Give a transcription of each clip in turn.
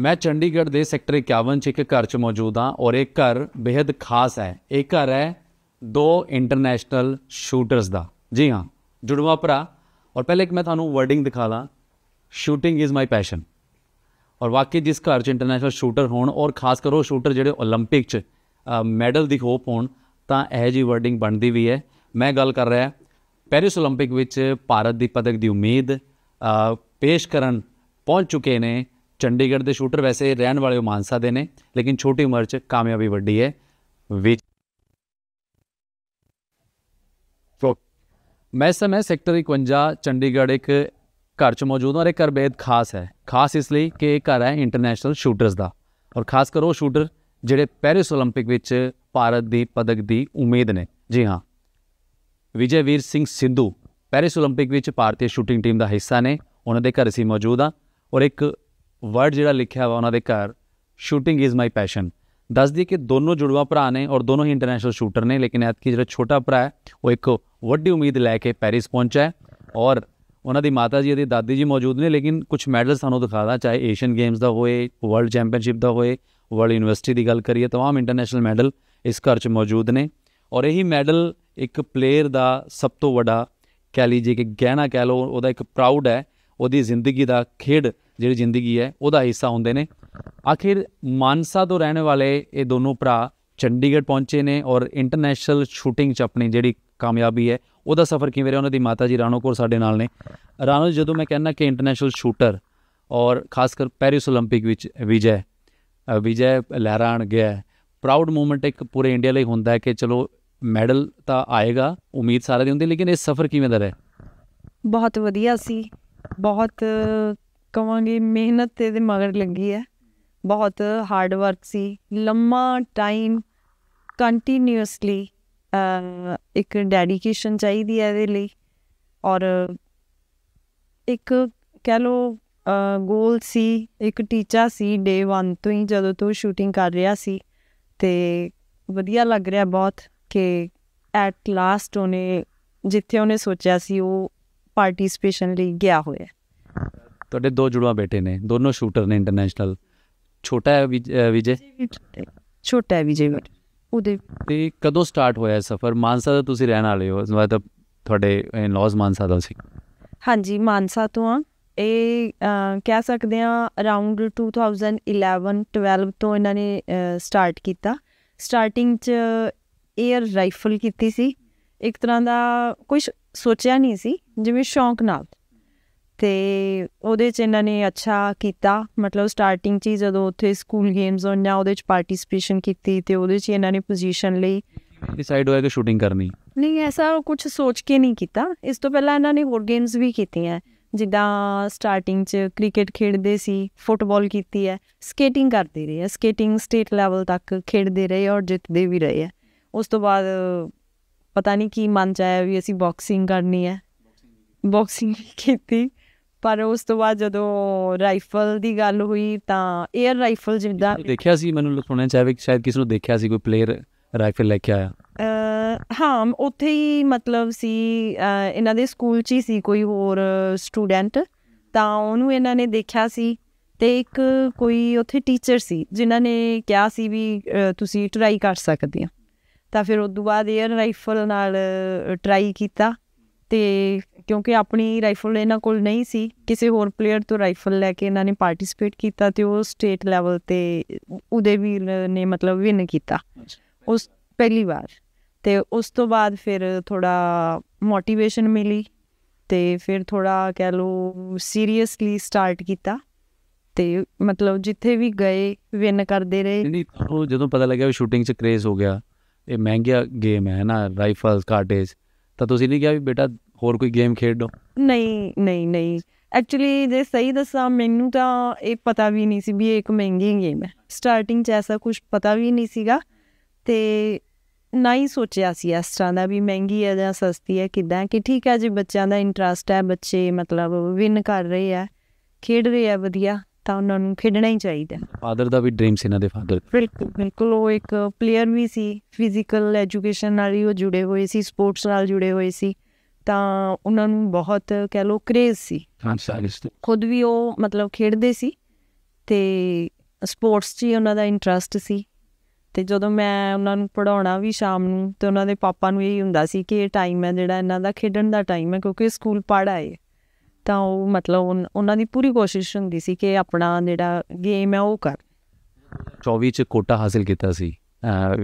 ਮੈਂ ਚੰਡੀਗੜ੍ਹ ਦੇ ਸੈਕਟਰ 51 'ਚ ਇੱਕ ਘਰ 'ਚ ਮੌਜੂਦ ਹਾਂ ਔਰ ਇਹ ਘਰ ਬੇहद ਖਾਸ ਹੈ ਇਹ ਘਰ ਹੈ ਦੋ ਇੰਟਰਨੈਸ਼ਨਲ ਸ਼ੂਟਰਸ ਦਾ ਜੀ ਹਾਂ ਜੁੜਵਾ ਭਰਾ ਔਰ ਪਹਿਲੇ ਇੱਕ ਮੈਂ ਤੁਹਾਨੂੰ ਵਰਡਿੰਗ ਦਿਖਾ ਲਾਂ ਸ਼ੂਟਿੰਗ ਇਜ਼ ਮਾਈ ਪੈਸ਼ਨ ਔਰ ਵਾਕਈ ਜਿਸ ਘਰ 'ਚ ਇੰਟਰਨੈਸ਼ਨਲ ਸ਼ੂਟਰ ਹੋਣ ਔਰ ਖਾਸ ਕਰੋ ਸ਼ੂਟਰ ਜਿਹੜੇ 올림픽 'ਚ ਮੈਡਲ ਦੀ ਹੋਪ ਹੋਣ ਤਾਂ ਇਹ ਜੀ ਵਰਡਿੰਗ ਬਣਦੀ ਵੀ ਹੈ ਮੈਂ ਗੱਲ ਕਰ ਰਿਹਾ ਪੈਰਿਸ 올림픽 ਵਿੱਚ ਭਾਰਤ ਦੀ ਪਦਕ ਦੀ ਉਮੀਦ ਪੇਸ਼ ਕਰਨ ਪਹੁੰਚ ਚੁੱਕੇ ਨੇ ਚੰਡੀਗੜ੍ਹ ਦੇ ਸ਼ੂਟਰ ਵੈਸੇ ਰਹਿਣ ਵਾਲੇ ਮਾਨਸਾ ਦੇ ਨੇ ਲੇਕਿਨ ਛੋਟੀ ਉਮਰ 'ਚ ਕਾਮਯਾਬੀ ਵੱਡੀ ਹੈ ਵਿੱਚ ਮੈਂ ਸਮੇਂ ਸੈਕਟਰ 51 ਚੰਡੀਗੜ੍ਹ ਇੱਕ ਘਰ 'ਚ ਮੌਜੂਦ ਹਾਂ ਔਰ ਇਹ ਘਰ ਬੇਦ ਖਾਸ ਹੈ ਖਾਸ ਇਸ ਲਈ ਕਿ ਇਹ ਘਰ ਹੈ ਇੰਟਰਨੈਸ਼ਨਲ ਸ਼ੂਟਰਸ ਦਾ ਔਰ ਖਾਸ ਕਰ ਉਹ ਸ਼ੂਟਰ ਜਿਹੜੇ ਪੈਰਿਸ 올림픽 ਵਿੱਚ ਭਾਰਤ ਦੀ ਪਦਕ ਦੀ ਉਮੀਦ ਨੇ ਜੀ ਹਾਂ ਵਿਜੇ ਵੀਰ ਸਿੰਘ ਸਿੰਧੂ ਪੈਰਿਸ 올림픽 ਵਿੱਚ ਭਾਰਤੀ ਸ਼ੂਟਿੰਗ ਟੀਮ ਦਾ ਹਿੱਸਾ ਨੇ ਉਹਨਾਂ ਦੇ ਘਰ ਅਸੀਂ ਮੌਜੂਦ ਆ ਔਰ ਇੱਕ ਵਰਡ ਜਿਹੜਾ ਲਿਖਿਆ ਵਾ ਉਹਨਾਂ ਦੇ ਘਰ ਸ਼ੂਟਿੰਗ ਇਜ਼ ਮਾਈ ਪੈਸ਼ਨ ਦੱਸ ਕਿ ਦੋਨੋਂ ਜੁੜਵਾ ਭਰਾ ਨੇ ਔਰ ਦੋਨੋਂ ਹੀ ਇੰਟਰਨੈਸ਼ਨਲ ਸ਼ੂਟਰ ਨੇ ਲੇਕਿਨ ਐਤਕੀ ਜਿਹੜਾ ਛੋਟਾ ਭਰਾ ਹੈ ਉਹ ਇੱਕ ਵੱਡੀ ਉਮੀਦ ਲੈ ਕੇ ਪੈਰਿਸ ਪਹੁੰਚਾ ਹੈ ਔਰ ਉਹਨਾਂ ਦੀ ਮਾਤਾ ਜੀ ਅਤੇ ਦਾਦੀ ਜੀ ਮੌਜੂਦ ਨੇ ਲੇਕਿਨ ਕੁਝ ਮੈਡਲ ਸਾਨੂੰ ਦਿਖਾਦਾ ਚਾਹੇ ਏਸ਼ੀਅਨ ਗੇਮਸ ਦਾ ਹੋਏ ਵਰਲਡ ਚੈਂਪੀਅਨਸ਼ਿਪ ਦਾ ਹੋਏ ਵਰਲਡ ਯੂਨੀਵਰਸਿਟੀ ਦੀ ਗੱਲ ਕਰੀਏ ਤਮਾਮ ਇੰਟਰਨੈਸ਼ਨਲ ਮੈਡਲ ਇਸ ਘਰ 'ਚ ਮੌਜੂਦ ਨੇ ਔਰ ਇਹੀ ਮੈਡਲ ਇੱਕ ਪਲੇਅਰ ਦਾ ਸਭ ਤੋਂ ਵੱਡਾ ਕਹਿ ਲੀਜੀ ਕਿ ਗਹਿਣਾ ਕਹਿ ਲੋ ਉਹਦਾ ਇੱਕ ਪ੍ਰਾਊਡ ਹੈ ਉਹਦੀ ਜ਼ਿੰਦਗੀ ਦਾ ਖੇਡ ਜਿਹੜੀ ਜ਼ਿੰਦਗੀ ਹੈ ਉਹਦਾ ਹਿੱਸਾ ਹੁੰਦੇ ਨੇ ਆਖਿਰ ਮਾਨਸਾ ਤੋਂ ਰਹਿਣ ਵਾਲੇ ਇਹ ਦੋਨੋਂ ਭਰਾ ਚੰਡੀਗੜ੍ਹ ਪਹੁੰਚੇ ਨੇ ਔਰ ਇੰਟਰਨੈਸ਼ਨਲ ਸ਼ੂਟਿੰਗ 'ਚ ਆਪਣੀ ਜਿਹੜੀ ਕਾਮਯਾਬੀ ਹੈ ਉਹਦਾ ਸਫ਼ਰ ਕਿਵੇਂ ਰਿਹਾ ਉਹਨਾਂ ਦੀ ਮਾਤਾ ਜੀ ਰਾਣੋ ਕੋਰ ਸਾਡੇ ਨਾਲ ਨੇ ਰਾਣੋ ਜਦੋਂ ਮੈਂ ਕਹਿੰਦਾ ਕਿ ਇੰਟਰਨੈਸ਼ਨਲ ਸ਼ੂਟਰ ਔਰ ਖਾਸ ਕਰ ਪੈਰਿਸ 올림픽 ਵਿੱਚ ਵਿਜੈ ਵਿਜੈ ਲਹਿਰਾਣ ਗਿਆ ਪ੍ਰਾਊਡ ਮੂਮੈਂਟ ਇੱਕ ਪੂਰੇ ਇੰਡੀਆ ਲਈ ਹੁੰਦਾ ਹੈ ਕਿ ਚਲੋ ਮੈਡਲ ਤਾਂ ਆਏਗਾ ਉਮੀਦ ਸਾਰਿਆਂ ਦੀ ਹੁੰਦੀ ਲੇਕਿਨ ਇਹ ਸਫ਼ਰ ਕਿਵੇਂ ਦਾ ਰਿਹਾ ਬਹੁਤ ਵਧੀਆ ਸੀ ਬਹੁਤ ਕਵਾਂਗੇ ਮਿਹਨਤ ਤੇ ਦੇ ਮਗਰ ਲੱਗੀ ਹੈ ਬਹੁਤ ਹਾਰਡ ਵਰਕ ਸੀ ਲੰਮਾ ਟਾਈਮ ਕੰਟੀਨਿਊਸਲੀ ਇੱਕ ਡੈਡੀਕੇਸ਼ਨ ਚਾਹੀਦੀ ਹੈ ਇਹਦੇ ਲਈ ਔਰ ਇੱਕ ਕਹਿ ਲੋ ਗੋਲ ਸੀ ਇੱਕ ਟੀਚਾ ਸੀ ਡੇ 1 ਤੋਂ ਹੀ ਜਦੋਂ ਤੋਂ ਸ਼ੂਟਿੰਗ ਕਰ ਰਿਹਾ ਸੀ ਤੇ ਵਧੀਆ ਲੱਗ ਰਿਹਾ ਬਹੁਤ ਕਿ ਐਟ ਲਾਸਟ ਉਹਨੇ ਜਿੱਥੇ ਉਹਨੇ ਸੋਚਿਆ ਸੀ ਉਹ ਪਾਰਟਿਸਪੇਸ਼ਨ ਲਈ ਗਿਆ ਹੋਇਆ ਤੁਹਾਡੇ ਦੋ ਜੁੜਵਾ ਬੇਟੇ ਨੇ ਦੋਨੋਂ ਸ਼ੂਟਰ ਨੇ ਇੰਟਰਨੈਸ਼ਨਲ ਛੋਟਾ ਹੈ ਵਿਜੇ ਛੋਟਾ ਹੈ ਵਿਜੇ ਉਹਦੇ ਤੇ ਕਦੋਂ ਸਟਾਰਟ ਹੋਇਆ ਸਫਰ ਮਾਨਸਾ ਦਾ ਤੁਸੀਂ ਰਹਿਣ ਵਾਲੇ ਹੋ ਮਤਲਬ ਤੁਹਾਡੇ ਇਨ-ਲॉज ਮਾਨਸਾ ਦਾ ਸੀ ਹਾਂਜੀ ਮਾਨਸਾ ਤੋਂ ਆ ਇਹ ਕਹਿ ਸਕਦੇ ਆ ਅਰਾਊਂਡ 2011 12 ਤੋਂ ਇਹਨਾਂ ਨੇ ਸਟਾਰਟ ਕੀਤਾ ਸਟਾਰਟਿੰਗ ਚ 에ਅਰ ਰਾਈਫਲ ਕੀਤੀ ਸੀ ਇੱਕ ਤਰ੍ਹਾਂ ਦਾ ਕੁਝ ਸੋਚਿਆ ਨਹੀਂ ਸੀ ਜਿਵੇਂ ਸ਼ੌਂਕ ਨਾਲ ਤੇ ਉਹਦੇ 'ਚ ਇਹਨਾਂ ਨੇ ਅੱਛਾ ਕੀਤਾ ਮਤਲਬ ਸਟਾਰਟਿੰਗ 'ਚ ਜਦੋਂ ਉੱਥੇ ਸਕੂਲ ਗੇਮਸ ਜਾਂ ਉਹਦੇ 'ਚ ਪਾਰਟਿਸਪੇਸ਼ਨ ਕੀਤੀ ਤੇ ਉਹਦੇ 'ਚ ਇਹਨਾਂ ਨੇ ਪੋਜੀਸ਼ਨ ਲਈ ਡਿਸਾਈਡ ਹੋਇਆ ਕਿ ਸ਼ੂਟਿੰਗ ਕਰਨੀ ਨਹੀਂ ਐਸਾ ਕੁਝ ਸੋਚ ਕੇ ਨਹੀਂ ਕੀਤਾ ਇਸ ਤੋਂ ਪਹਿਲਾਂ ਇਹਨਾਂ ਨੇ ਹੋਰ ਗੇਮਸ ਵੀ ਕੀਤੀਆਂ ਜਿੱਦਾਂ ਸਟਾਰਟਿੰਗ 'ਚ ਕ੍ਰਿਕਟ ਖੇਡਦੇ ਸੀ ਫੁੱਟਬਾਲ ਕੀਤੀ ਹੈ ਸਕੇਟਿੰਗ ਕਰਦੇ ਰਹੇ ਆ ਸਕੇਟਿੰਗ ਸਟੇਟ ਲੈਵਲ ਤੱਕ ਖੇਡਦੇ ਰਹੇ ਔਰ ਜਿੱਤਦੇ ਵੀ ਰਹੇ ਆ ਉਸ ਤੋਂ ਬਾਅਦ ਪਤਾ ਨਹੀਂ ਕੀ ਮਨ ਚ ਆਇਆ ਵੀ ਅਸੀਂ ਬਾਕਸਿੰਗ ਕਰਨੀ ਹੈ ਬਾਕਸਿੰਗ ਕੀਤੀ ਪਰ ਉਸ ਤੋਂ ਬਾਅਦ ਜਦੋਂ ਰਾਈਫਲ ਦੀ ਗੱਲ ਹੋਈ ਤਾਂ 에ਅਰ ਰਾਈਫਲ ਜਿੰਦਾ ਦੇਖਿਆ ਸੀ ਮੈਨੂੰ ਲਖਣਾ ਚਾਹੇ ਕਿ ਸ਼ਾਇਦ ਕਿਸੇ ਨੂੰ ਦੇਖਿਆ ਸੀ ਕੋਈ ਪਲੇਅਰ ਰਾਈਫਲ ਲੈ ਕੇ ਆਇਆ ਹਾਂ ਉੱਥੇ ਹੀ ਮਤਲਬ ਸੀ ਇਹਨਾਂ ਦੇ ਸਕੂਲ 'ਚ ਹੀ ਸੀ ਕੋਈ ਹੋਰ ਸਟੂਡੈਂਟ ਤਾਂ ਉਹਨੂੰ ਇਹਨਾਂ ਨੇ ਦੇਖਿਆ ਸੀ ਤੇ ਇੱਕ ਕੋਈ ਉੱਥੇ ਟੀਚਰ ਸੀ ਜਿਨ੍ਹਾਂ ਨੇ ਕਿਹਾ ਸੀ ਵੀ ਤੁਸੀਂ ਟਰਾਈ ਕਰ ਸਕਦੇ ਆ ਤਾਂ ਫਿਰ ਉਸ ਤੋਂ ਬਾਅਦ 에ਅਰ ਰਾਈਫਲ ਨਾਲ ਟਰਾਈ ਕੀਤਾ ਤੇ ਕਿਉਂਕਿ ਆਪਣੀ ਰਾਈਫਲ ਇਹਨਾਂ ਕੋਲ ਨਹੀਂ ਸੀ ਕਿਸੇ ਹੋਰ ਪਲੇਅਰ ਤੋਂ ਰਾਈਫਲ ਲੈ ਕੇ ਇਹਨਾਂ ਨੇ ਪਾਰਟਿਸਿਪੇਟ ਕੀਤਾ ਤੇ ਉਹ ਸਟੇਟ ਲੈਵਲ ਤੇ ਉਹਦੇ ਵੀਰ ਨੇ ਮਤਲਬ ਵਿਨ ਕੀਤਾ ਉਸ ਪਹਿਲੀ ਵਾਰ ਤੇ ਉਸ ਤੋਂ ਬਾਅਦ ਫਿਰ ਥੋੜਾ ਮੋਟੀਵੇਸ਼ਨ ਮਿਲੀ ਤੇ ਫਿਰ ਥੋੜਾ ਕਹਿ ਲੋ ਸੀਰੀਅਸਲੀ ਸਟਾਰਟ ਕੀਤਾ ਤੇ ਮਤਲਬ ਜਿੱਥੇ ਵੀ ਗਏ ਵਿਨ ਕਰਦੇ ਰਹੇ ਨਹੀਂ ਉਹ ਜਦੋਂ ਪਤਾ ਲੱਗਿਆ ਵੀ ਸ਼ੂਟਿੰਗ 'ਚ ਕ੍ਰੇਜ਼ ਹੋ ਗਿਆ ਇਹ ਮਹਿੰਗਾ ਗੇਮ ਹੈ ਨਾ ਰਾਈਫਲਸ ਕਾਰਟੇਜ ਤਾਂ ਤੁਸੀਂ ਨਹੀਂ ਕਿਹਾ ਵੀ ਬੇਟਾ ਹੋਰ ਕੋਈ ਗੇਮ ਖੇਡੋ ਨਹੀਂ ਨਹੀਂ ਨਹੀਂ ਐਕਚੁਅਲੀ ਜੇ ਸਹੀ ਦੱਸਾਂ ਮੈਨੂੰ ਤਾਂ ਇਹ ਪਤਾ ਵੀ ਨਹੀਂ ਸੀ ਵੀ ਇਹ ਇੱਕ ਮਹਿੰਗੀ ਗੇਮ ਹੈ ਸਟਾਰਟਿੰਗ 'ਚ ਐਸਾ ਕੁਝ ਪਤਾ ਵੀ ਨਹੀਂ ਸੀਗਾ ਤੇ ਨਾ ਹੀ ਸੋਚਿਆ ਸੀ ਇਸ ਤਰ੍ਹਾਂ ਦਾ ਵੀ ਮਹਿੰਗੀ ਹੈ ਜਾਂ ਸਸਤੀ ਹੈ ਕਿਦਾਂ ਕਿ ਠੀਕ ਹੈ ਜੀ ਬੱਚਿਆਂ ਦਾ ਇੰਟਰਸਟ ਹੈ ਬੱਚੇ ਮਤਲਬ ਵਿਨ ਕਰ ਰਹੇ ਆ ਖੇਡ ਰਹੇ ਆ ਵਧੀਆ ਤਾਂ ਉਹਨਾਂ ਨੂੰ ਖੇਡਣਾ ਹੀ ਚਾਹੀਦਾ ਫਾਦਰ ਦਾ ਵੀ ਡ੍ਰੀਮ ਸੀ ਇਹਨਾਂ ਦੇ ਫਾਦਰ ਬਿਲਕੁਲ ਬਿਲਕੁਲ ਉਹ ਇੱਕ ਪਲੇਅਰ ਵੀ ਸੀ ਫਿਜ਼ੀਕਲ ਐਜੂਕੇਸ਼ਨ ਨਾਲ ਹੀ ਉਹ ਜੁੜੇ ਹੋਏ ਸੀ ਸਪੋਰਟਸ ਨਾਲ ਜੁੜੇ ਹੋਏ ਸੀ ਤਾਂ ਉਹਨਾਂ ਨੂੰ ਬਹੁਤ ਕਹਿ ਲੋ ਕ੍ਰੇਜ਼ ਸੀ ਖੁਦ ਵੀ ਉਹ ਮਤਲਬ ਖੇਡਦੇ ਸੀ ਤੇ ਸਪੋਰਟਸ 'ਚ ਉਹਨਾਂ ਦਾ ਇੰਟਰਸਟ ਸੀ ਤੇ ਜਦੋਂ ਮੈਂ ਉਹਨਾਂ ਨੂੰ ਪੜਾਉਣਾ ਵੀ ਸ਼ਾਮ ਨੂੰ ਤੇ ਉਹਨਾਂ ਦੇ ਪਾਪਾ ਨੂੰ ਇਹੀ ਹੁੰਦਾ ਸੀ ਕਿ ਇਹ ਟਾਈਮ ਹੈ ਜਿਹੜਾ ਇਹਨਾਂ ਦਾ ਖੇਡਣ ਦਾ ਟਾਈਮ ਹੈ ਕਿਉਂਕਿ ਸਕੂਲ ਪੜਾਏ ਤਾਂ ਉਹ ਮਤਲਬ ਉਹਨਾਂ ਦੀ ਪੂਰੀ ਕੋਸ਼ਿਸ਼ ਹੁੰਦੀ ਸੀ ਕਿ ਆਪਣਾ ਜਿਹੜਾ ਗੇਮ ਹੈ ਉਹ ਕਰ 24 ਚ ਕੋਟਾ ਹਾਸਲ ਕੀਤਾ ਸੀ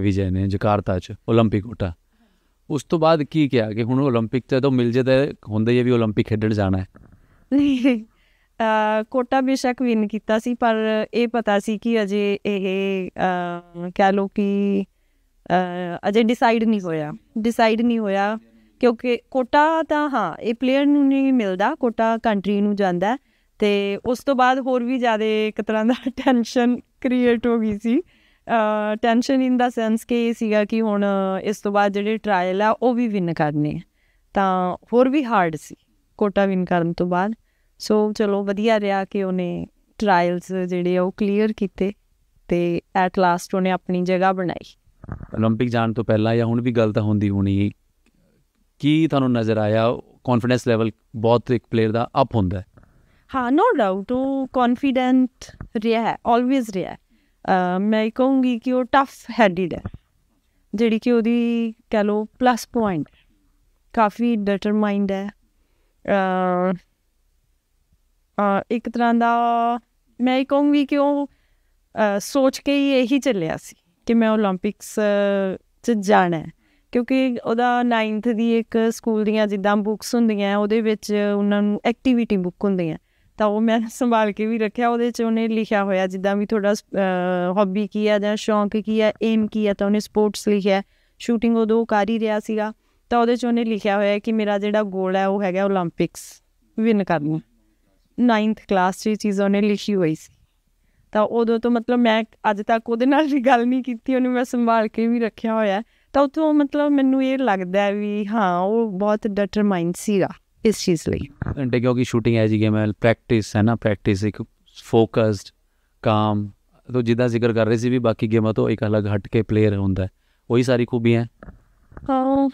ਵਿਜੇ ਨੇ ਜਕਾਰਤਾ ਚ 올림픽 ਕੋਟਾ ਉਸ ਤੋਂ ਬਾਅਦ ਕੀ ਕਿਹਾ ਕਿ ਹੁਣ 올림픽 ਤੇ ਤਾਂ ਮਿਲ ਜੇ ਤੇ ਹੁੰਦੇ ਹੀ ਵੀ 올림픽 ਖੇਡਣ ਜਾਣਾ ਹੈ ਕੋਟਾ ਬੇਸ਼ੱਕ ਵਿਨ ਕੀਤਾ ਸੀ ਪਰ ਇਹ ਪਤਾ ਸੀ ਕਿ ਅਜੇ ਇਹ ਕਹ ਲੋ ਕਿ ਅਜੇ ਡਿਸਾਈਡ ਨਹੀਂ ਹੋਇਆ ਡਿਸਾਈਡ ਨਹੀਂ ਹੋਇਆ ਕਿਉਂਕਿ ਕੋਟਾ ਤਾਂ ਹਾਂ ਇਹ ਪਲੇਅਰ ਨੂੰ ਨਹੀਂ ਮਿਲਦਾ ਕੋਟਾ ਕੰਟਰੀ ਨੂੰ ਜਾਂਦਾ ਤੇ ਉਸ ਤੋਂ ਬਾਅਦ ਹੋਰ ਵੀ ਜ਼ਿਆਦਾ ਇੱਕ ਤਰ੍ਹਾਂ ਦਾ ਟੈਨਸ਼ਨ ਕ੍ਰੀਏਟ ਹੋ ਗਈ ਸੀ ਟੈਨਸ਼ਨ ਇਨ ਦਾ ਸੈਂਸ ਕਿ ਸੀਗਾ ਕਿ ਹੁਣ ਇਸ ਤੋਂ ਬਾਅਦ ਜਿਹੜੇ ਟ੍ਰਾਇਲ ਆ ਉਹ ਵੀ ਵਿਨ ਕਰਨੇ ਤਾਂ ਹੋਰ ਵੀ ਹਾਰਡ ਸੀ ਕੋਟਾ ਵਿਨ ਕਰਨ ਤੋਂ ਬਾਅਦ ਸੋ ਚਲੋ ਵਧੀਆ ਰਿਹਾ ਕਿ ਉਹਨੇ ਟ੍ਰਾਇਲਸ ਜਿਹੜੇ ਉਹ ਕਲੀਅਰ ਕੀਤੇ ਤੇ ਐਟ ਲਾਸਟ ਉਹਨੇ ਆਪਣੀ ਜਗ੍ਹਾ ਬਣਾਈ 올림픽 ਜਾਣ ਤੋਂ ਪਹਿਲਾਂ ਜਾਂ ਹੁਣ ਵੀ ਗੱਲ ਤਾਂ ਹੁੰਦੀ ਹੋਣੀ ਕੀ ਤੁਹਾਨੂੰ ਨਜ਼ਰ ਆਇਆ ਕੌਨਫੀਡੈਂਸ ਲੈਵਲ ਬਹੁਤ ਇੱਕ ਪਲੇਅਰ ਦਾ ਅਪ ਹੁੰਦਾ ਹਾਂ ਨੋ ਡਾਊਟ ਉਹ ਕੌਨਫੀਡੈਂਟ ਰਿਹਾ ਹੈ ਆਲਵੇਸ ਰਿਹਾ ਮੈਂ ਕਹੂੰਗੀ ਕਿ ਉਹ ਟਫ ਹੈਡਡ ਹੈ ਜਿਹੜੀ ਕਿ ਉਹਦੀ ਕਹ ਲੋ ਪਲੱਸ ਪੁਆਇੰਟ ਕਾਫੀ ਡਿਟਰਮਾਈਨਡ ਹੈ ਅ ਇੱਕ ਤਰ੍ਹਾਂ ਦਾ ਮੈਂ ਕਹੂੰਗੀ ਕਿ ਉਹ ਸੋਚ ਕੇ ਹੀ ਇਹੀ ਚੱਲਿਆ ਸੀ ਕਿ ਮੈਂ 올림픽ਸ ਚ ਜਾਣਾ ਹੈ ਕਿਉਂਕਿ ਉਹਦਾ 9th ਦੀ ਇੱਕ ਸਕੂਲ ਦੀਆਂ ਜਿੱਦਾਂ ਬੁੱਕਸ ਹੁੰਦੀਆਂ ਉਹਦੇ ਵਿੱਚ ਉਹਨਾਂ ਨੂੰ ਐਕਟੀਵਿਟੀ ਬੁੱਕ ਹੁੰਦੀਆਂ ਤਾਂ ਉਹ ਮੈਂ ਸੰਭਾਲ ਕੇ ਵੀ ਰੱਖਿਆ ਉਹਦੇ 'ਚ ਉਹਨੇ ਲਿਖਿਆ ਹੋਇਆ ਜਿੱਦਾਂ ਵੀ ਤੁਹਾਡਾ ਹੌਬੀ ਕੀ ਹੈ ਜਾਂ ਸ਼ੌਂਕ ਕੀ ਹੈ ਏਮ ਕੀ ਹੈ ਤਾਂ ਉਹਨੇ ਸਪੋਰਟਸ ਲਿਖਿਆ ਸ਼ੂਟਿੰਗ ਉਹਦੋਂ ਕਰ ਹੀ ਰਿਹਾ ਸੀਗਾ ਤਾਂ ਉਹਦੇ 'ਚ ਉਹਨੇ ਲਿਖਿਆ ਹੋਇਆ ਕਿ ਮੇਰਾ ਜਿਹੜਾ ਗੋਲ ਹੈ ਉਹ ਹੈਗਾ 올림픽ਸ ਵਿਨ ਕਰਨਾ 9th ਕਲਾਸ 'ਚ ਇਹ ਚੀਜ਼ ਉਹਨੇ ਲਿਖੀ ਹੋਈ ਸੀ ਤਾਂ ਉਦੋਂ ਤੋਂ ਮਤਲਬ ਮੈਂ ਅੱਜ ਤੱਕ ਉਹਦੇ ਨਾਲ ਵੀ ਗੱਲ ਨਹੀਂ ਕੀਤੀ ਉਹਨੂੰ ਮੈਂ ਸੰਭਾਲ ਕੇ ਵੀ ਰੱਖਿਆ ਹੋਇਆ ਤਾਂ ਉਦੋਂ ਮਤਲਬ ਮੈਨੂੰ ਇਹ ਲੱਗਦਾ ਵੀ ਹਾਂ ਉਹ ਬਹੁਤ ਡਟਰਮਾਈਂਡ ਸੀਗਾ ਇਸ ਚੀਜ਼ ਲਈ ਘੰਟੇ ਕਿਉਂਕਿ ਸ਼ੂਟਿੰਗ ਹੈ ਜੀ ਗੇਮ ਹੈ ਪ੍ਰੈਕਟਿਸ ਹੈ ਨਾ ਪ੍ਰੈਕਟਿਸ ਇੱਕ ਫੋਕਸਡ ਕਾਮ ਤੋ ਜਿੱਦਾਂ ਜ਼ਿਕਰ ਕਰ ਰਹੇ ਸੀ ਵੀ ਬਾਕੀ ਗੇਮਾਂ ਤੋਂ ਇੱਕ ਅਲੱਗ ਹਟ ਕੇ ਪਲੇਅਰ ਹੁੰਦਾ ਉਹੀ ਸਾਰੀ ਖੂਬੀਆਂ ਹੈ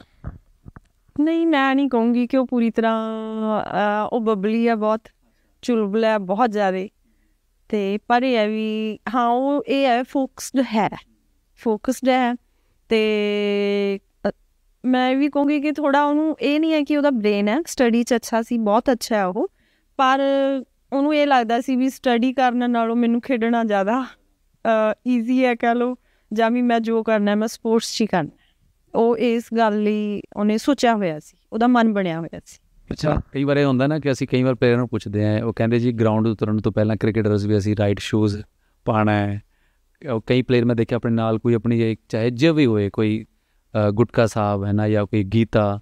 ਨਹੀਂ ਮੈਂ ਨਹੀਂ ਕਹੂੰਗੀ ਕਿ ਉਹ ਪੂਰੀ ਤਰ੍ਹਾਂ ਉਹ ਬਬਲੀ ਹੈ ਬਹੁਤ ਚੁਲਬਲਾ ਬਹੁਤ ਜ਼ਿਆਦਾ ਤੇ ਪਰ ਇਹ ਵੀ ਹਾਂ ਉਹ ਇਹ ਹੈ ਫੋਕਸਡ ਹੈ ਫੋਕਸਡ ਹੈ ਤੇ ਮੈਂ ਵੀ ਕਹੂੰਗੀ ਕਿ ਥੋੜਾ ਉਹਨੂੰ ਇਹ ਨਹੀਂ ਹੈ ਕਿ ਉਹਦਾ ਬ੍ਰੇਨ ਹੈ ਸਟੱਡੀ 'ਚ ਅੱਛਾ ਸੀ ਬਹੁਤ ਅੱਛਾ ਹੈ ਉਹ ਪਰ ਉਹਨੂੰ ਇਹ ਲੱਗਦਾ ਸੀ ਵੀ ਸਟੱਡੀ ਕਰਨ ਨਾਲੋਂ ਮੈਨੂੰ ਖੇਡਣਾ ਜ਼ਿਆਦਾ ਈਜ਼ੀ ਹੈ ਕਹ ਲੋ ਜਾਂ ਵੀ ਮੈਂ ਜੋ ਕਰਨਾ ਮੈਂ ਸਪੋਰਟਸ 'ਚ ਹੀ ਕਰਨਾ ਉਹ ਇਸ ਗੱਲ ਲਈ ਉਹਨੇ ਸੋਚਿਆ ਹੋਇਆ ਸੀ ਉਹਦਾ ਮਨ ਬਣਿਆ ਹੋਇਆ ਸੀ ਅੱਛਾ ਕਈ ਵਾਰ ਇਹ ਹੁੰਦਾ ਨਾ ਕਿ ਅਸੀਂ ਕਈ ਵਾਰ ਪਲੇਅਰ ਨੂੰ ਪੁੱਛਦੇ ਆ ਉਹ ਕਹਿੰਦੇ ਜੀ ਗਰਾਊਂਡ ਉਤਰਨ ਤੋਂ ਪਹਿਲਾਂ ਕ੍ਰਿਕਟਰਸ ਵੀ ਅਸੀਂ ਰਾਈਟ ਸ਼ੂਜ਼ ਪਾਣਾ ਹੈ ਕਈ ਪਲੇਅਰ ਮੈਂ ਦੇਖਿਆ ਆਪਣੇ ਨਾਲ ਕੋਈ ਆਪਣੀ ਚਾਹੇ ਜਿਵੇਂ ਵੀ ਹੋਏ ਕੋਈ ਗੁਟਕਾ ਸਾਹਿਬ ਹੈ ਨਾ ਜਾਂ ਕੋਈ ਗੀਤਾ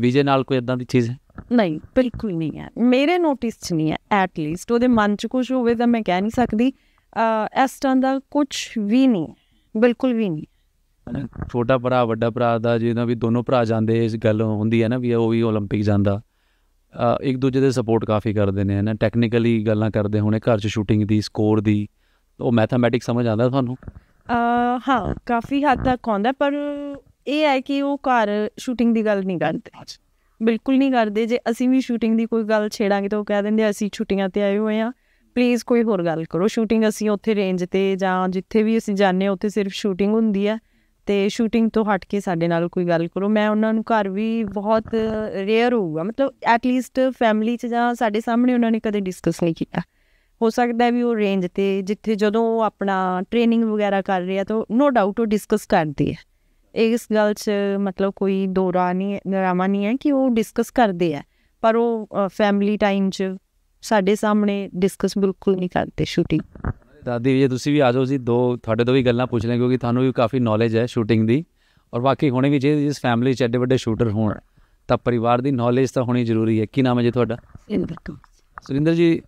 ਵਿਜੇ ਨਾਲ ਕੋਈ ਇਦਾਂ ਦੀ ਚੀਜ਼ ਹੈ ਨਹੀਂ ਬਿਲਕੁਲ ਨਹੀਂ ਹੈ ਮੇਰੇ ਨੋਟਿਸ 'ਚ ਨਹੀਂ ਹੈ ਐਟ ਲੀਸਟ ਉਹਦੇ ਮਨ 'ਚ ਕੁਝ ਹੋਵੇ ਤਾਂ ਮੈਂ ਕਹਿ ਨਹੀਂ ਸਕਦੀ ਇਸ ਤਰ੍ਹਾਂ ਦਾ ਕੁਝ ਵੀ ਨਹੀਂ ਬਿਲਕੁਲ ਵੀ ਨਹੀਂ ਛੋਟਾ ਭਰਾ ਵੱਡਾ ਭਰਾ ਦਾ ਜਿਹਨਾਂ ਵੀ ਦੋਨੋਂ ਭਰਾ ਜਾਂਦੇ ਇਸ ਗੱਲ ਹੁੰਦੀ ਹੈ ਨਾ ਵੀ ਉਹ ਵੀ 올림픽 ਜਾਂਦਾ ਇੱਕ ਦੂਜੇ ਦੇ ਸਪੋਰਟ ਕਾਫੀ ਕਰਦੇ ਨੇ ਨਾ ਟੈਕਨੀਕਲੀ ਗੱਲਾਂ ਕਰਦੇ ਹੋਣੇ ਘਰ 'ਚ ਸ਼ੂਟਿੰਗ ਦੀ ਸਕੋਰ ਦੀ ਉਹ ਮੈਥਮੈਟਿਕ ਸਮਝ ਆਉਂਦਾ ਤੁਹਾਨੂੰ ਹਾਂ ਕਾਫੀ ਹੱਦ ਤੱਕ ਆਉਂਦਾ ਪਰ ਇਹ ਹੈ ਕਿ ਉਹ ਘਰ ਸ਼ੂਟਿੰਗ ਦੀ ਗੱਲ ਨਹੀਂ ਕਰਦੇ ਬਿਲਕੁਲ ਨਹੀਂ ਕਰਦੇ ਜੇ ਅਸੀਂ ਵੀ ਸ਼ੂਟਿੰਗ ਦੀ ਕੋਈ ਗੱਲ ਛੇੜਾਂਗੇ ਤਾਂ ਉਹ ਕਹਿ ਦਿੰਦੇ ਅਸੀਂ ਛੁੱਟੀਆਂ ਤੇ ਆਏ ਹੋਏ ਆ ਪਲੀਜ਼ ਕੋਈ ਹੋਰ ਗੱਲ ਕਰੋ ਸ਼ੂਟਿੰਗ ਅਸੀਂ ਉੱਥੇ ਰੇਂਜ ਤੇ ਜਾਂ ਜਿੱਥੇ ਵੀ ਅਸੀਂ ਜਾਂਦੇ ਉੱਥੇ ਸਿਰਫ ਸ਼ੂਟਿੰਗ ਹੁੰਦੀ ਆ ਤੇ ਸ਼ੂਟਿੰਗ ਤੋਂ ਹਟ ਕੇ ਸਾਡੇ ਨਾਲ ਕੋਈ ਗੱਲ ਕਰੋ ਮੈਂ ਉਹਨਾਂ ਨੂੰ ਘਰ ਵੀ ਬਹੁਤ ਰੇਅਰ ਹੋਊਗਾ ਮਤਲਬ ਐਟ ਲੀਸਟ ਫੈਮਿਲੀ 'ਚ ਜਾਂ ਸਾਡੇ ਸਾਹਮਣੇ ਉਹਨਾਂ ਨੇ ਕਦੇ ਡਿਸਕਸ ਨਹੀਂ ਕੀਤਾ ਹੋ ਸਕਦਾ ਵੀ ਉਹ ਰੇਂਜ ਤੇ ਜਿੱਥੇ ਜਦੋਂ ਉਹ ਆਪਣਾ ਟ੍ਰੇਨਿੰਗ ਵਗੈਰਾ ਕਰ ਰਿਹਾ ਤਾਂ ਨੋ ਡਾਊਟ ਉਹ ਡਿਸਕਸ ਕਰਦੀ ਹੈ ਇਸ ਗੱਲ 'ਚ ਮਤਲਬ ਕੋਈ ਦੋਰਾ ਨਹੀਂ ਨਰਾਮਾ ਨਹੀਂ ਹੈ ਕਿ ਉਹ ਡਿਸਕਸ ਕਰਦੇ ਆ ਪਰ ਉਹ ਫੈਮਿਲੀ ਟਾਈਮ 'ਚ ਸਾਡੇ ਸਾਹਮਣੇ ਡਿਸਕਸ ਬਿਲਕੁਲ ਨਹੀਂ ਕਰਦੇ ਸ਼ੂਟਿੰਗ ਦਾਦੀ ਜੀ ਤੁਸੀਂ ਵੀ ਆ ਜਾਓ ਜੀ ਦੋ ਤੁਹਾਡੇ ਤੋਂ ਵੀ ਗੱਲਾਂ ਪੁੱਛ ਲੈ ਕਿਉਂਕਿ ਤੁਹਾਨੂੰ ਵੀ ਕਾਫੀ ਨੌਲੇਜ ਹੈ ਸ਼ੂਟਿੰਗ ਦੀ ਔਰ ਬਾਕੀ ਹੋਣੇ ਵੀ ਜੇ ਜਿਸ ਫੈਮਿਲੀ 'ਚ ਐਡੇ ਵੱਡੇ ਸ਼ੂਟਰ ਹੋਣ ਤਾਂ ਪਰਿਵਾਰ ਦੀ ਨੌਲੇਜ ਤਾਂ ਹੋਣੀ ਜ਼ਰੂਰੀ ਹੈ ਕੀ ਨਾਮ ਹੈ ਜੀ ਤੁਹਾਡਾ ਸੁਰਿੰਦਰ ਸੁਰਿੰਦਰ ਜੀ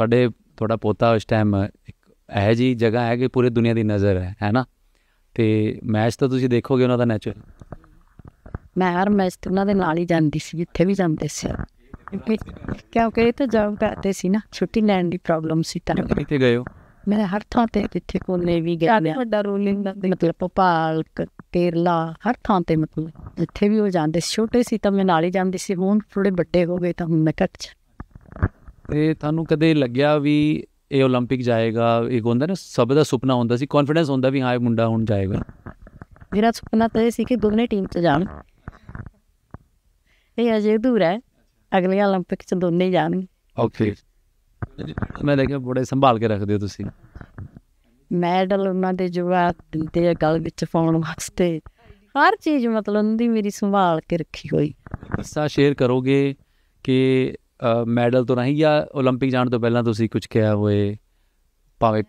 ਤੁਹਾਡੇ ਤੁਹਾਡਾ ਪੋਤਾ ਉਸ ਟਾਈਮ ਇੱਕ ਇਹ ਜੀ ਜਗ੍ਹਾ ਹੈ ਕਿ ਪੂਰੀ ਦੁਨੀਆ ਦੀ ਨਜ਼ਰ ਹੈ ਹੈ ਨਾ ਤੇ ਮੈਚ ਤਾਂ ਤੁਸੀਂ ਦੇਖੋਗੇ ਉਹਨਾਂ ਦਾ ਨੈਚੁਰਲ ਮੈਂ ਹਰ ਮੈਚ ਤੇ ਉਹਨਾਂ ਦੇ ਨਾਲ ਹੀ ਜਾਂਦੀ ਸੀ ਜਿੱਥੇ ਵੀ ਜਾਂਦੇ ਸੀ ਕਿਉਂਕਿ ਇਹ ਤਾਂ ਜੌਬ ਕਰਦੇ ਸੀ ਨਾ ਛੁੱਟੀ ਲੈਣ ਦੀ ਪ੍ਰੋਬਲਮ ਸੀ ਤਾਂ ਕਿੱਥੇ ਗਏ ਹੋ ਮੈਂ ਹਰ ਥਾਂ ਤੇ ਜਿੱਥੇ ਕੋਨੇ ਵੀ ਗਿਆ ਮੈਂ ਵੱਡਾ ਰੋਲਿੰਗ ਦਾ ਮਤਲਬ ਪਪਾਲ ਕੇਰਲਾ ਹਰ ਥਾਂ ਤੇ ਮਤਲਬ ਜਿੱਥੇ ਵੀ ਉਹ ਜਾਂਦੇ ਛੋਟੇ ਸੀ ਤਾਂ ਮੈਂ ਨਾਲ ਹੀ ਜਾਂਦੀ ਸੀ ਹੁਣ ਥੋੜੇ ਵੱਡੇ ਹੋ ਗਏ ਤਾਂ ਹੁਣ ਮੈਂ ਕੱਟ ਤੇ ਤੁਹਾਨੂੰ ਕਦੇ ਲੱਗਿਆ ਵੀ ਇਹ 올림픽 ਜਾਏਗਾ ਇਹ ਹੁੰਦਾ ਨਾ ਸਭ ਦਾ ਸੁਪਨਾ ਹੁੰਦਾ ਸੀ ਕੌਨਫੀਡੈਂਸ ਹੁੰਦਾ ਵੀ ਹਾਂ ਇਹ ਮੁੰਡਾ ਹੁਣ ਜਾਏਗਾ ਮੇਰਾ ਸੁਪਨਾ ਤਾਂ ਇਹ ਸੀ ਕਿ ਦੋਨੇ ਟੀਮ 'ਚ ਜਾਣ ਇਹ ਅਜੇ ਦੂਰ ਹੈ ਅਗਲੇ 올림픽 'ਚ ਦੋਨੇ ਜਾਣਗੇ ਓਕੇ ਮੈਂ ਦੇਖਿਆ ਬੜੇ ਸੰਭਾਲ ਕੇ ਰੱਖਦੇ ਹੋ ਤੁਸੀਂ ਮੈਡਲ ਉਹਨਾਂ ਦੇ ਜਵਾਬ ਦਿੰਦੇ ਆ ਗੱਲ ਵਿੱਚ ਫੋਨ ਵਾਸਤੇ ਹਰ ਚੀਜ਼ ਮਤਲਬ ਉਹਨਾਂ ਦੀ ਮੇਰੀ ਸੰਭਾਲ ਕੇ ਰੱਖੀ ਹੋਈ ਸਾ ਸ਼ੇਅਰ ਕਰੋਗੇ ਕਿ ਮੈਡਲ ਤੋਂ ਨਹੀਂ ਜਾਂ 올림픽 ਜਾਣ ਤੋਂ ਪਹਿਲਾਂ ਤੁਸੀਂ ਕੁਝ ਕਿਹਾ ਹੋਏ ਭਾਵੇਂ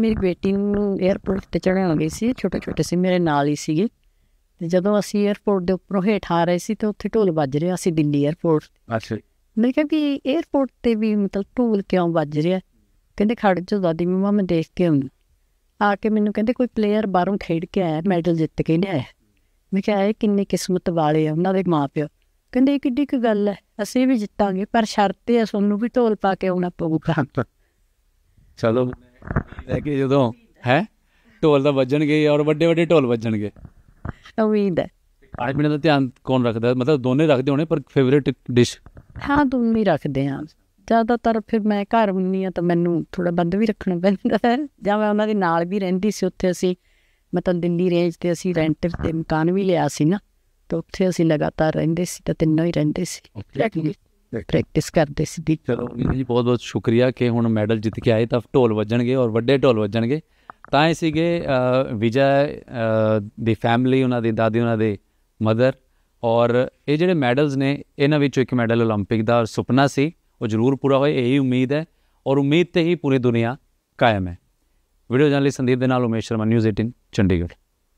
ਮੇਰੀ ਬੇਟੀ ਨੂੰ 에어ਪੋਰਟ ਤੇ ਚੜ੍ਹਾਉਣ ਗਈ ਸੀ ਛੋਟੇ ਛੋਟੇ ਸੀ ਮੇਰੇ ਨਾਲ ਹੀ ਸੀਗੇ ਤੇ ਜਦੋਂ ਅਸੀਂ 에어ਪੋਰਟ ਦੇ ਉੱਪਰੋਂ ਹੇਠ ਆ ਰਹੇ ਸੀ ਤੇ ਉੱਥੇ ਢੋਲ ਵੱਜ ਰਿਹਾ ਸੀ ਦਿੱਲੀ 에어ਪੋਰਟ ਅੱਛਾ ਮੈਂ ਕਿਹਾ ਕਿ 에어ਪੋਰਟ ਤੇ ਵੀ ਮਤਲਬ ਢੋਲ ਕਿਉਂ ਵੱਜ ਰਿਹਾ ਕਹਿੰਦੇ ਖੜ ਜੋ ਦਾਦੀ ਮਮਾ ਮੈਂ ਦੇਖ ਕੇ ਹੁਣ ਆ ਕੇ ਮੈਨੂੰ ਕਹਿੰਦੇ ਕੋਈ ਪਲੇਅਰ ਬਾਹਰੋਂ ਖੇਡ ਕੇ ਆਇਆ ਮੈਡਲ ਜਿੱਤ ਕੇ ਆਇਆ ਮੈਂ ਕਿਹਾ ਇਹ ਕਿੰਨੇ ਕਿਸਮਤ ਵਾਲੇ ਆ ਉਹਨਾਂ ਦੇ ਮਾਪਿਓ ਕਹਿੰਦੇ ਕਿੱਡੀ ਕੁ ਗੱਲ ਹੈ ਅਸੀਂ ਵੀ ਜਿੱਤਾਂਗੇ ਪਰ ਸ਼ਰਤ ਇਹ ਸਾਨੂੰ ਵੀ ਢੋਲ ਪਾ ਕੇ ਆਉਣਾ ਪਊਗਾ ਚਲੋ ਲੈ ਕੇ ਜਦੋਂ ਹੈ ਢੋਲ ਦਾ ਵੱਜਣਗੇ ਔਰ ਵੱਡੇ ਵੱਡੇ ਢੋਲ ਵੱਜਣਗੇ ਉਮੀਦ ਹੈ ਅੱਜ ਮੈਨੂੰ ਤਾਂ ਧਿਆਨ ਕੌਣ ਰੱਖਦਾ ਮਤਲਬ ਦੋਨੇ ਰੱਖਦੇ ਹੋਣੇ ਪਰ ਫੇਵਰਿਟ ਡਿਸ਼ ਹਾਂ ਦੋਨੇ ਹੀ ਰੱਖਦੇ ਹਾਂ ਜ਼ਿਆਦਾਤਰ ਫਿਰ ਮੈਂ ਘਰ ਹੁੰਨੀ ਆ ਤਾਂ ਮੈਨੂੰ ਥੋੜਾ ਬੰਦ ਵੀ ਰੱਖਣਾ ਪੈਂਦਾ ਹੈ ਜਾਂ ਮੈਂ ਉਹਨਾਂ ਦੇ ਨਾਲ ਵੀ ਰਹਿੰਦੀ ਸੀ ਉੱਥੇ ਅਸੀਂ ਮਤਲਬ ਦਿੱਲੀ ਰੇਂਜ ਤੇ ਅਸੀਂ ਰੈਂਟ ਤੇ ਮਕਾਨ ਵੀ ਲਿਆ ਸੀ ਨਾ ਤਾਂ ਉੱਥੇ ਅਸੀਂ ਲਗਾਤਾਰ ਰਹਿੰਦੇ ਸੀ ਤਾਂ ਤਿੰਨੋਂ ਹੀ ਰਹਿੰਦੇ ਸੀ ਪ੍ਰੈਕਟਿਸ ਕਰਦੇ ਸੀ ਦੀ ਚਲੋ ਜੀ ਬਹੁਤ ਬਹੁਤ ਸ਼ੁਕਰੀਆ ਕਿ ਹੁਣ ਮੈਡਲ ਜਿੱਤ ਕੇ ਆਏ ਤਾਂ ਢੋਲ ਵੱਜਣਗੇ ਔਰ ਵੱਡੇ ਢੋਲ ਵੱਜਣਗੇ ਤਾਂ ਇਹ ਸੀਗੇ ਵਿਜੈ ਦੀ ਫੈਮਿਲੀ ਉਹਨਾਂ ਦੀ ਦਾਦੀ ਉਹਨਾਂ ਦੇ ਮਦਰ ਔਰ ਇਹ ਜਿਹੜੇ ਮੈਡਲਸ ਨੇ ਇਹਨਾਂ ਵਿੱਚੋਂ ਇੱਕ ਮੈਡਲ 올림픽 ਦਾ ਸੁਪਨਾ ਸੀ ਉਹ ਜ਼ਰੂਰ ਪੂਰਾ ਹੋਏ ਇਹੀ ਉਮੀਦ ਹੈ ਔਰ ਉਮੀਦ ਤੇ ਹੀ ਪੂਰੀ ਦੁਨੀਆ ਕਾਇਮ ਹੈ ਵੀਡੀਓ ਜਾਣ ਲਈ ਸੰਦੀਪ ਦੇ ਨਾਲ ਉਮੇਸ਼ ਸ਼ਰਮਾ ਨਿਊਜ਼ 18 ਚੰਡੀਗੜ੍ਹ